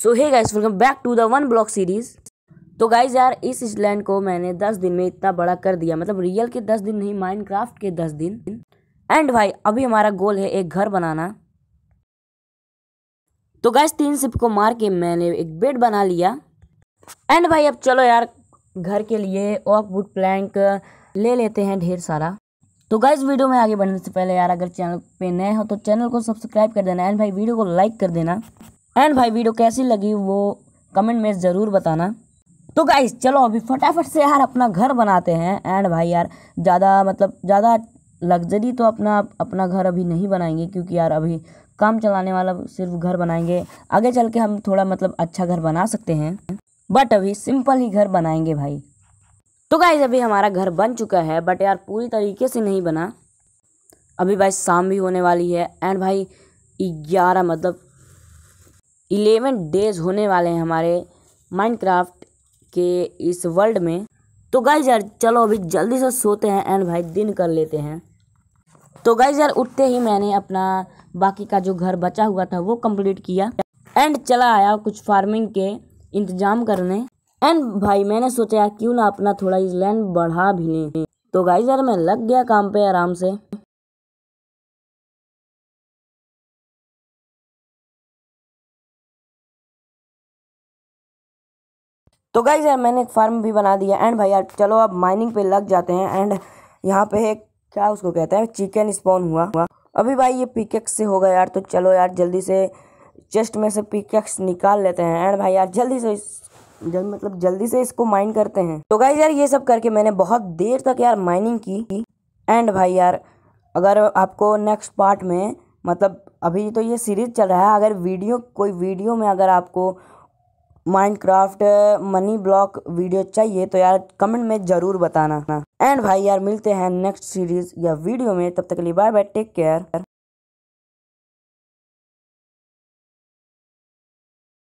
so hey guys welcome back to the one block series तो guys यार इस land को मैंने दस दिन में इतना बड़ा कर दिया मतलब रियल के दस दिन नहीं माइनक्राफ्ट के दस दिन एंड भाई अभी हमारा गोल है एक घर बनाना तो गाइज तीन सिप को मार के मैंने एक बेड बना लिया एंड भाई अब चलो यार घर के लिए ऑक वुड प्लैंक ले लेते हैं ढेर सारा तो गाइज वीडियो में आगे बढ़ने से पहले यार अगर चैनल पे नए हो तो चैनल को सब्सक्राइब कर देना एंड भाई वीडियो को लाइक कर देना एंड भाई वीडियो कैसी लगी वो कमेंट में ज़रूर बताना तो गाइस चलो अभी फटाफट से यार अपना घर बनाते हैं एंड भाई यार ज़्यादा मतलब ज़्यादा लग्जरी तो अपना अपना घर अभी नहीं बनाएंगे क्योंकि यार अभी काम चलाने वाला सिर्फ घर बनाएंगे आगे चल के हम थोड़ा मतलब अच्छा घर बना सकते हैं बट अभी सिंपल ही घर बनाएंगे भाई तो गाइज अभी हमारा घर बन चुका है बट यार पूरी तरीके से नहीं बना अभी भाई शाम भी होने वाली है एंड भाई ग्यारह मतलब इलेवन डेज होने वाले हैं हमारे माइनक्राफ्ट के इस वर्ल्ड में तो गाइज यार चलो अभी जल्दी से सोते हैं एंड भाई दिन कर लेते हैं तो गाइज यार उठते ही मैंने अपना बाकी का जो घर बचा हुआ था वो कंप्लीट किया एंड चला आया कुछ फार्मिंग के इंतजाम करने एंड भाई मैंने सोचा क्यों ना अपना थोड़ा इस लैंड बढ़ा भी लें तो गाइज यार मैं लग गया काम पे आराम से तो गाई यार मैंने एक फार्म भी बना दिया एंड भाई यार चलो अब माइनिंग पे लग जाते हैं एंड यहाँ पे एक क्या उसको कहते हैं चिकन स्पॉन हुआ हुआ अभी भाई ये पिकेक्स से होगा यार तो चलो यार जल्दी से चेस्ट में से पिकेक्स निकाल लेते हैं एंड भाई यार जल्दी से जल, मतलब जल्दी से इसको माइन करते हैं तो गाई यार ये सब करके मैंने बहुत देर तक यार माइनिंग की एंड भाई यार अगर आपको नेक्स्ट पार्ट में मतलब अभी तो ये सीरीज चल रहा है अगर वीडियो कोई वीडियो में अगर आपको माइनक्राफ्ट मनी ब्लॉक वीडियो चाहिए तो यार कमेंट में ज़रूर बताना एंड भाई यार मिलते हैं नेक्स्ट सीरीज़ या वीडियो में तब तक के लिए बाय बाय टेक केयर